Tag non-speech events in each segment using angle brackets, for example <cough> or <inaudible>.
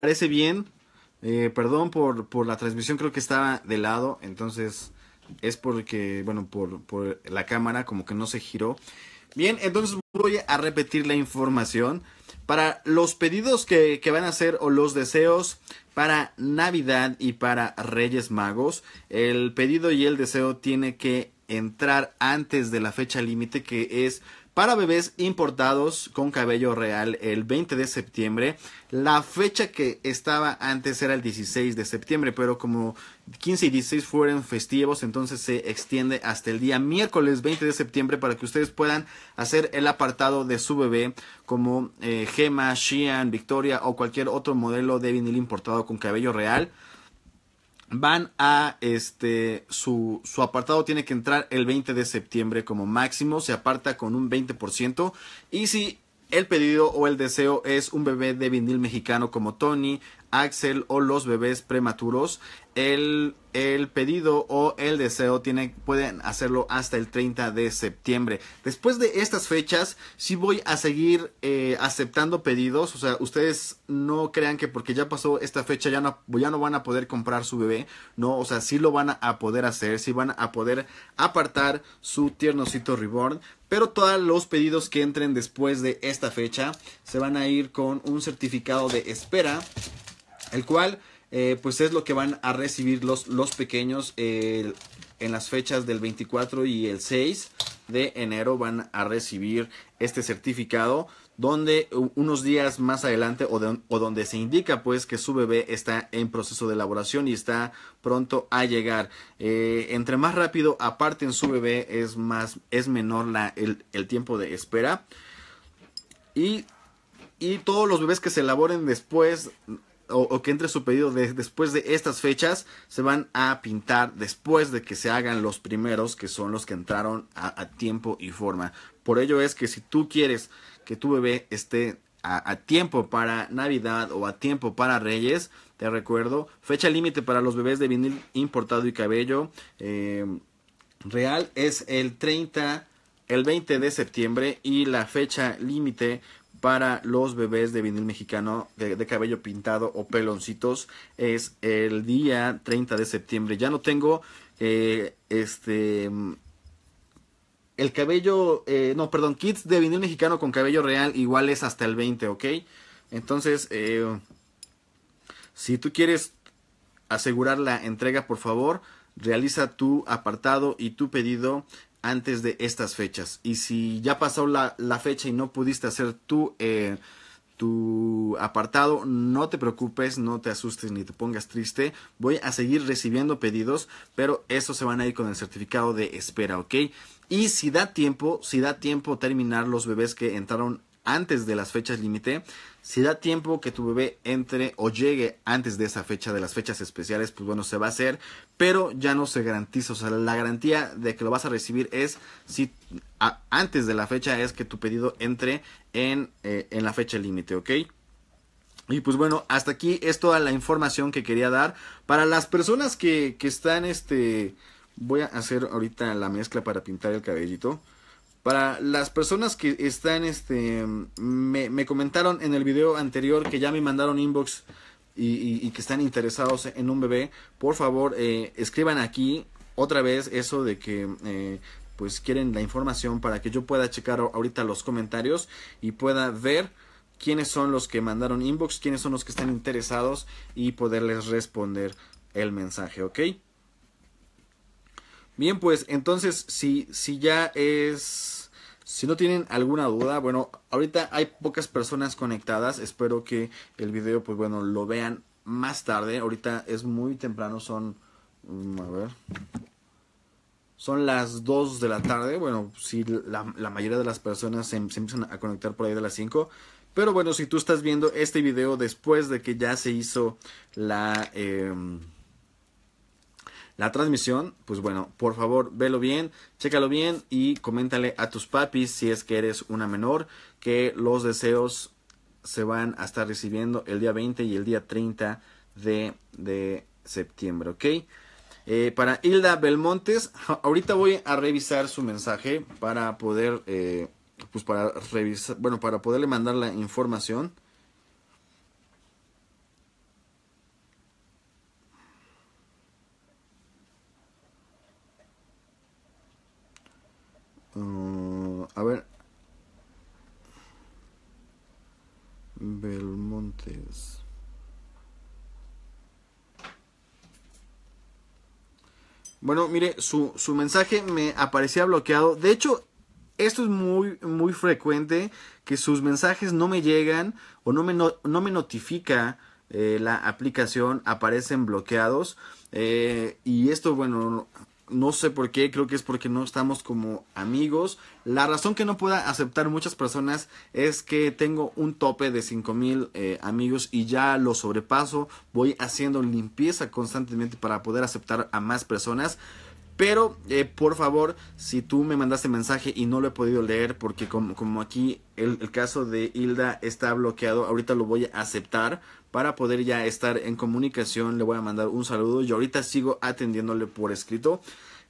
parece bien. Eh, perdón por, la transmisión, creo que estaba de lado, entonces es porque, bueno, por, la cámara como que no se giró. Bien, entonces voy a repetir la información. Para los pedidos que, que van a hacer o los deseos para Navidad y para Reyes Magos, el pedido y el deseo tiene que entrar antes de la fecha límite que es para bebés importados con cabello real el 20 de septiembre. La fecha que estaba antes era el 16 de septiembre, pero como 15 y 16 fueron festivos, entonces se extiende hasta el día miércoles 20 de septiembre para que ustedes puedan hacer el apartado de su bebé como eh, Gema, Victoria o cualquier otro modelo de vinil importado con cabello real van a este su, apartado tiene que entrar el 20 de septiembre como máximo se aparta con un 20% y si el pedido o el deseo es un bebé de vinil mexicano como Tony, Axel o los bebés prematuros, el, el, pedido o el deseo pueden hacerlo hasta el 30 de septiembre. Después de estas fechas, Si voy a seguir eh, aceptando pedidos. O sea, ustedes no crean que porque ya pasó esta fecha ya no, ya no van a poder comprar su bebé. No, o sea, sí lo van a poder hacer, Si van a poder apartar su tiernocito reborn. Pero todos los pedidos que entren después de esta fecha se van a ir con un certificado de espera el cual eh, pues es lo que van a recibir los, los pequeños en las fechas del 24 y el 6 de enero van a recibir este certificado donde unos días más adelante o, donde se indica pues que su bebé está en proceso de elaboración y está pronto a llegar. Eh, entre más rápido aparten su bebé es, más, es menor la, el, tiempo de espera. Y, y todos los bebés que se elaboren después o, que entre su pedido después de estas fechas se van a pintar después de que se hagan los primeros que son los que entraron a, tiempo y forma. Por ello es que si tú quieres que tu bebé esté a, tiempo para Navidad o a tiempo para Reyes, te recuerdo, fecha límite para los bebés de vinil importado y cabello eh, real es el 30 el 20 de septiembre y la fecha límite para los bebés de vinil mexicano de, cabello pintado o peloncitos es el día 30 de septiembre. Ya no tengo eh, este el cabello, eh, no, perdón, kits de vinil mexicano con cabello real igual es hasta el 20, ¿ok? Entonces, eh, si tú quieres asegurar la entrega, por favor, realiza tu apartado y tu pedido antes de estas fechas. Y si ya pasó la, fecha y no pudiste hacer tu, eh, tu apartado, no te preocupes, no te asustes ni te pongas triste. Voy a seguir recibiendo pedidos, pero esos se van a ir con el certificado de espera, ¿ok? Y si da tiempo, si da tiempo terminar los bebés que entraron antes de las fechas límite. Si da tiempo que tu bebé entre o llegue antes de esa fecha, de las fechas especiales, pues bueno, se va a hacer, pero ya no se garantiza. O sea, la garantía de que lo vas a recibir es si antes de la fecha es que tu pedido entre eh, en, la fecha límite, ¿ok? Y pues bueno, hasta aquí es toda la información que quería dar. Para las personas que, que están, este, voy a hacer ahorita la mezcla para pintar el cabellito. Para las personas que están, este, me, comentaron en el video anterior que ya me mandaron inbox y, que están interesados en un bebé, por favor eh, escriban aquí otra vez eso de que eh, pues quieren la información para que yo pueda checar ahorita los comentarios y pueda ver quiénes son los que mandaron inbox, quiénes son los que están interesados y poderles responder el mensaje, ¿ok? Bien, pues entonces si, si ya es si no tienen alguna duda, bueno, ahorita hay pocas personas conectadas. Espero que el video, pues bueno, lo vean más tarde. Ahorita es muy temprano, son... Mm, a ver. Son las 2 de la tarde. Bueno, si la, mayoría de las personas se, empiezan a conectar por ahí de las 5. Pero bueno, si tú estás viendo este video después de que ya se hizo la... Em, la transmisión, pues bueno, por favor, velo bien, chécalo bien y coméntale a tus papis si es que eres una menor que los deseos se van a estar recibiendo el día 20 y el día 30 de, septiembre, ¿ok? Eh, para Hilda Belmontes, <laughs> ahorita voy a revisar su mensaje para poder, eh, pues para revisar, bueno, para poderle mandar la información. Ah, a ver. Belmontes. Bueno, mire, su, mensaje me aparecía bloqueado. De hecho, esto es muy, muy frecuente, que sus mensajes no me llegan o no me, me notifica eh, la aplicación, aparecen bloqueados. Eh, y esto, bueno, no sé por qué, creo que es porque no estamos como amigos. La razón que no pueda aceptar muchas personas es que tengo un tope de 5000 mil eh, amigos y ya lo sobrepaso. Voy haciendo limpieza constantemente para poder aceptar a más personas. Pero eh, por favor, si tú me mandaste mensaje y no lo he podido leer, porque como, aquí el, el, caso de Hilda está bloqueado, ahorita lo voy a aceptar para poder ya estar en comunicación. Le voy a mandar un saludo. y ahorita sigo atendiéndole por escrito.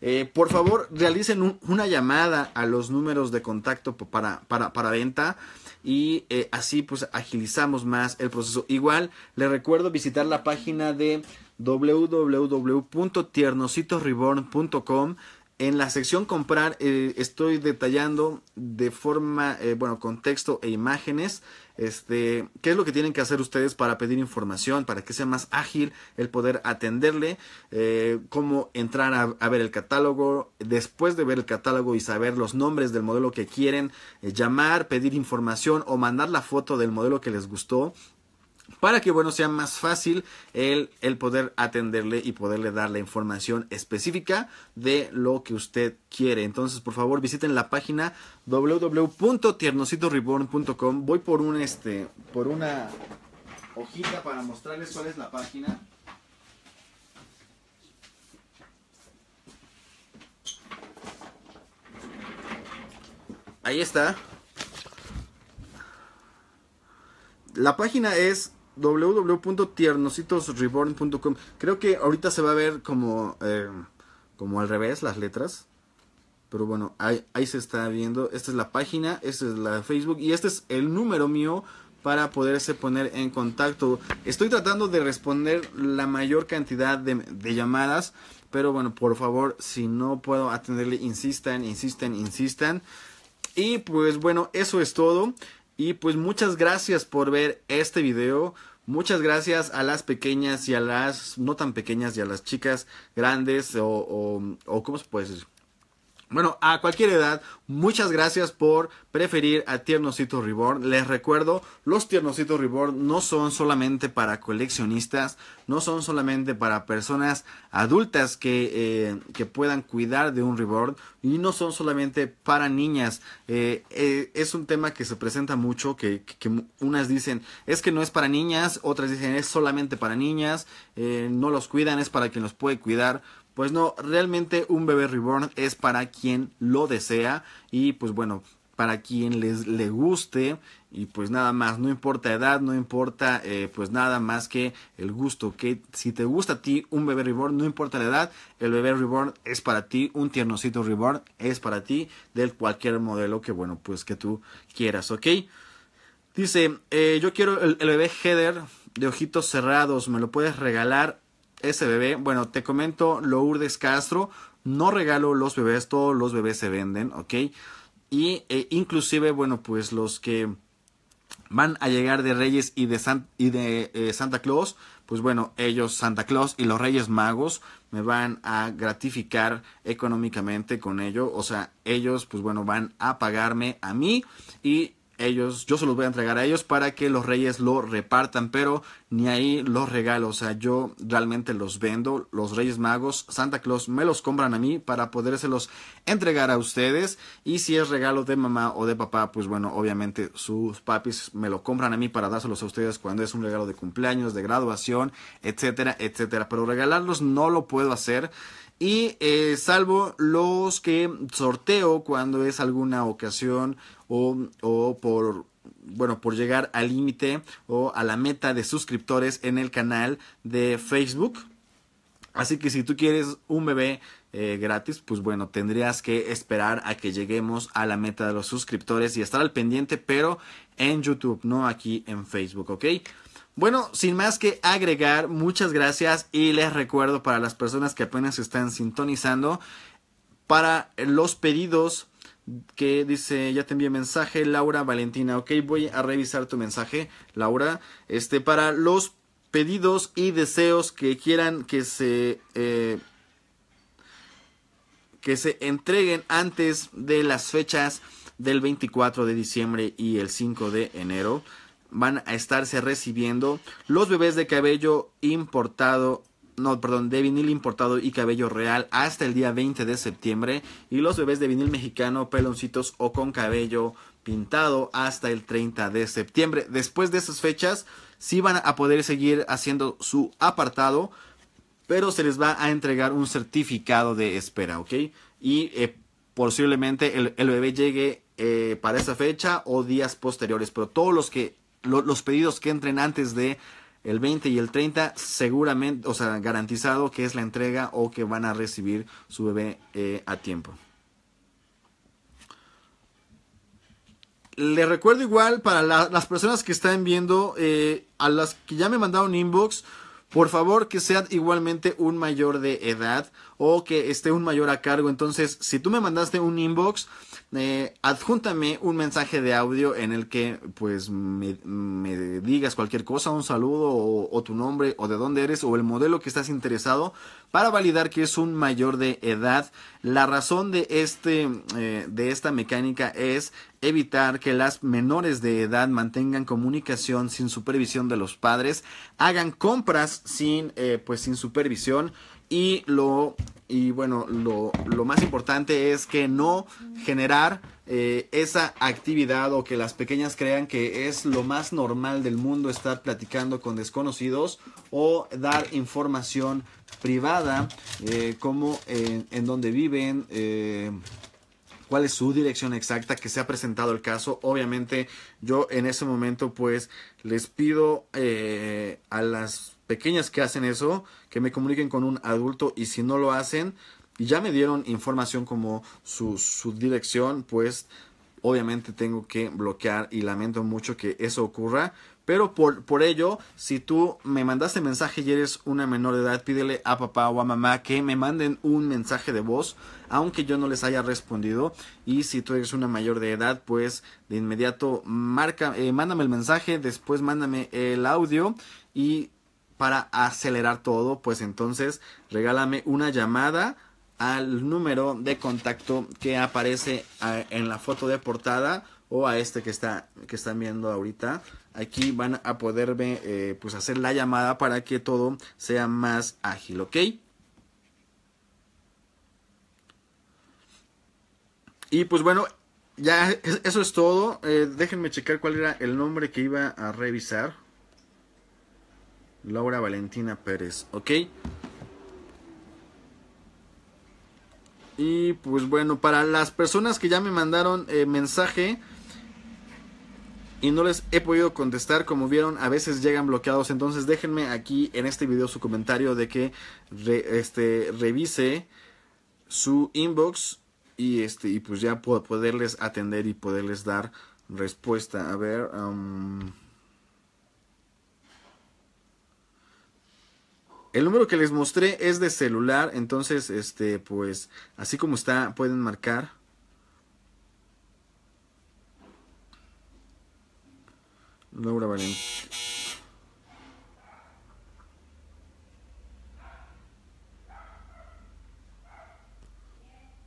Eh, por favor, realicen una llamada a los números de contacto para, para, venta y eh, así pues agilizamos más el proceso. Igual, le recuerdo visitar la página de www.tiernositosreborn.com. En la sección comprar eh, estoy detallando de forma, bueno, con texto e imágenes este, ¿Qué es lo que tienen que hacer ustedes para pedir información, para que sea más ágil el poder atenderle? Eh, ¿Cómo entrar a, ver el catálogo? Después de ver el catálogo y saber los nombres del modelo que quieren, eh, llamar, pedir información o mandar la foto del modelo que les gustó para que bueno sea más fácil el, el, poder atenderle y poderle dar la información específica de lo que usted quiere entonces por favor visiten la página www.tiernositoreborn.com voy por un este por una hojita para mostrarles cuál es la página ahí está la página es www.tiernositosreborn.com. Creo que ahorita se va a ver como, eh, como al revés las letras. Pero bueno, ahí, ahí se está viendo. Esta es la página, esta es la Facebook y este es el número mío para poderse poner en contacto. Estoy tratando de responder la mayor cantidad de, de llamadas. Pero bueno, por favor, si no puedo atenderle, insistan, insistan, insistan. Y pues bueno, eso es todo. Y pues muchas gracias por ver este video. Muchas gracias a las pequeñas y a las no tan pequeñas y a las chicas grandes o, o, ¿cómo se puede decir? Bueno, a cualquier edad, muchas gracias por preferir a Tiernositos Reborn. Les recuerdo, los Tiernositos Reborn no son solamente para coleccionistas, no son solamente para personas adultas que, eh, que puedan cuidar de un Reborn y no son solamente para niñas. Eh, eh, es un tema que se presenta mucho, que, que, unas dicen es que no es para niñas, otras dicen es solamente para niñas, no los cuidan, es para quien los puede cuidar. Pues no, realmente un bebé reborn es para quien lo desea y pues bueno, para quien les le guste y pues nada más, no importa edad, no importa eh, pues nada más que el gusto, que si te gusta a ti un bebé reborn, no importa la edad, el bebé reborn es para ti, un tiernocito reborn es para ti, del cualquier modelo que bueno pues que tú quieras, ¿ok? Dice, eh, yo quiero el, bebé header de ojitos cerrados, ¿me lo puedes regalar? ese bebé, bueno, te comento, Lourdes Castro, no regalo los bebés, todos los bebés se venden, ¿ok? Y eh, inclusive, bueno, pues los que van a llegar de Reyes y de, y de eh, Santa Claus, pues bueno, ellos, Santa Claus y los Reyes Magos, me van a gratificar económicamente con ello. O sea, ellos, pues bueno, van a pagarme a mí y ellos, yo se los voy a entregar a ellos para que los reyes lo repartan, pero ni ahí los regalo, o sea, yo realmente los vendo, los reyes magos, Santa Claus me los compran a mí para podérselos entregar a ustedes y si es regalo de mamá o de papá, pues bueno, obviamente sus papis me lo compran a mí para dárselos a ustedes cuando es un regalo de cumpleaños, de graduación, etcétera, etcétera, pero regalarlos no lo puedo hacer y eh, salvo los que sorteo cuando es alguna ocasión o, o por bueno, por llegar al límite o a la meta de suscriptores en el canal de Facebook. Así que si tú quieres un bebé eh, gratis, pues bueno, tendrías que esperar a que lleguemos a la meta de los suscriptores y estar al pendiente, pero en YouTube, no aquí en Facebook, ¿ok? Bueno, sin más que agregar, muchas gracias y les recuerdo para las personas que apenas están sintonizando, para los pedidos que dice, ya te envié mensaje, Laura Valentina, ok, voy a revisar tu mensaje, Laura, este, para los pedidos y deseos que quieran que se... Eh, que se entreguen antes de las fechas del 24 de diciembre y el 5 de enero. Van a estarse recibiendo los bebés de cabello importado no, perdón, de vinil importado y cabello real hasta el día 20 de septiembre y los bebés de vinil mexicano, peloncitos o con cabello pintado hasta el 30 de septiembre. Después de esas fechas, sí van a poder seguir haciendo su apartado, pero se les va a entregar un certificado de espera, ¿ok? Y eh, posiblemente el, bebé llegue eh, para esa fecha o días posteriores, pero todos los que los pedidos que entren antes de el 20 y el 30 seguramente, o sea, garantizado que es la entrega o que van a recibir su bebé eh, a tiempo. Les recuerdo igual para las personas que están viendo, a las que ya me mandaron inbox, por favor, que sea igualmente un mayor de edad o que esté un mayor a cargo. Entonces, si tú me mandaste un inbox, eh, adjúntame un mensaje de audio en el que pues me, me digas cualquier cosa, un saludo o, o, tu nombre o de dónde eres o el modelo que estás interesado para validar que es un mayor de edad. La razón de, este, eh, de esta mecánica es evitar que las menores de edad mantengan comunicación sin supervisión de los padres, hagan compras sin, eh, pues, sin supervisión, y lo y bueno lo, más importante es que no generar eh, esa actividad o que las pequeñas crean que es lo más normal del mundo estar platicando con desconocidos o dar información privada eh, como en, donde viven eh, cuál es su dirección exacta, que se ha presentado el caso. Obviamente yo en ese momento pues les pido a las pequeñas que hacen eso, que me comuniquen con un adulto y si no lo hacen, y ya me dieron información como su, su dirección, pues obviamente tengo que bloquear y lamento mucho que eso ocurra. Pero por, por, ello, si tú me mandaste mensaje y eres una menor de edad, pídele a papá o a mamá que me manden un mensaje de voz, aunque yo no les haya respondido. Y si tú eres una mayor de edad, pues de inmediato marca, eh, mándame el mensaje, después mándame el audio y para acelerar todo, pues entonces regálame una llamada al número de contacto que aparece ah, en la foto de portada o a este que está que están viendo ahorita aquí van a poder eh, pues hacer la llamada para que todo sea más ágil ok y pues bueno ya eso es todo eh, déjenme checar cuál era el nombre que iba a revisar Laura Valentina Pérez, ¿ok? Y pues bueno, para las personas que ya me mandaron eh, mensaje y no les he podido contestar, como vieron, a veces llegan bloqueados, entonces déjenme aquí en este video su comentario de que este, revise su inbox y, este, y pues ya poderles atender y poderles dar respuesta. A ver... Um, el número que les mostré es de celular, entonces, este, pues, así como está, pueden marcar. Laura Valentín.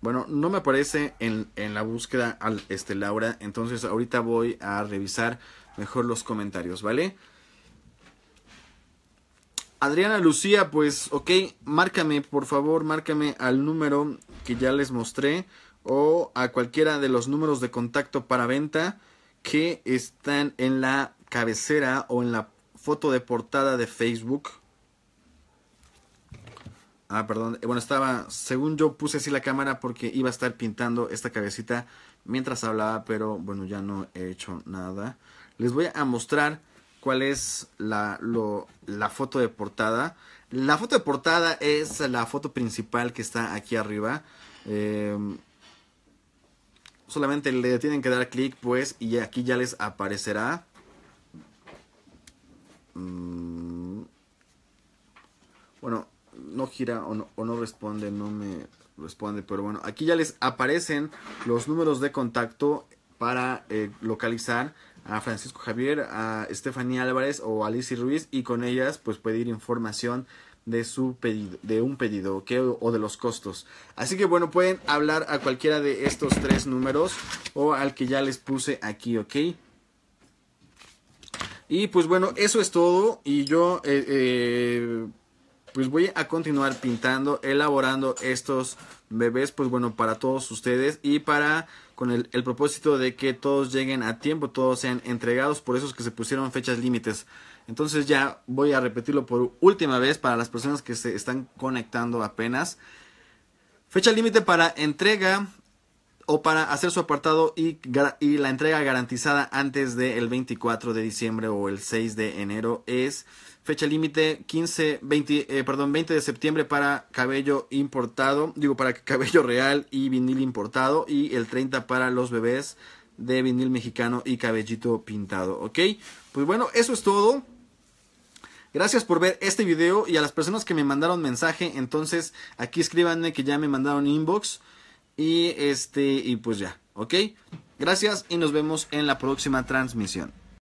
Bueno, no me aparece en, en la búsqueda al, este, Laura, entonces ahorita voy a revisar mejor los comentarios, ¿vale? Adriana Lucía, pues ok, márcame por favor, márcame al número que ya les mostré o a cualquiera de los números de contacto para venta que están en la cabecera o en la foto de portada de Facebook. Ah, perdón. Eh, bueno, estaba, según yo puse así la cámara porque iba a estar pintando esta cabecita mientras hablaba, pero bueno, ya no he hecho nada. Les voy a mostrar cuál es la, foto de portada. La foto de portada es la foto principal que está aquí arriba. Em, solamente le tienen que dar clic, pues, y aquí ya les aparecerá. Mm. Bueno, no gira o no, responde, no me responde, pero bueno, aquí ya les aparecen los números de contacto para eh, localizar a Francisco Javier, a Estefanía Álvarez o a Lizzie Ruiz y con ellas pues pedir información de su pedido, de un pedido o de los costos. Así que bueno, pueden hablar a cualquiera de estos tres números o al que ya les puse aquí, ¿ok? Y pues bueno, eso es todo y yo... Eh, eh, pues voy a continuar pintando, elaborando estos bebés, pues bueno, para todos ustedes y para con el, propósito de que todos lleguen a tiempo, todos sean entregados, por eso que se pusieron fechas límites. Entonces ya voy a repetirlo por última vez para las personas que se están conectando apenas. Fecha límite para entrega o para hacer su apartado y, la entrega garantizada antes del 24 de diciembre o el 6 de enero es fecha límite 15 20 eh, perdón 20 de septiembre para cabello importado digo para <laughs> cabello real y vinil importado y el 30 para los bebés de vinil mexicano y cabellito pintado ok pues bueno eso es todo Gracias por ver este video y a las personas que me mandaron mensaje, entonces aquí escríbanme que ya me mandaron inbox. Y este, y pues ya, ¿ok? Gracias y nos vemos en la próxima transmisión.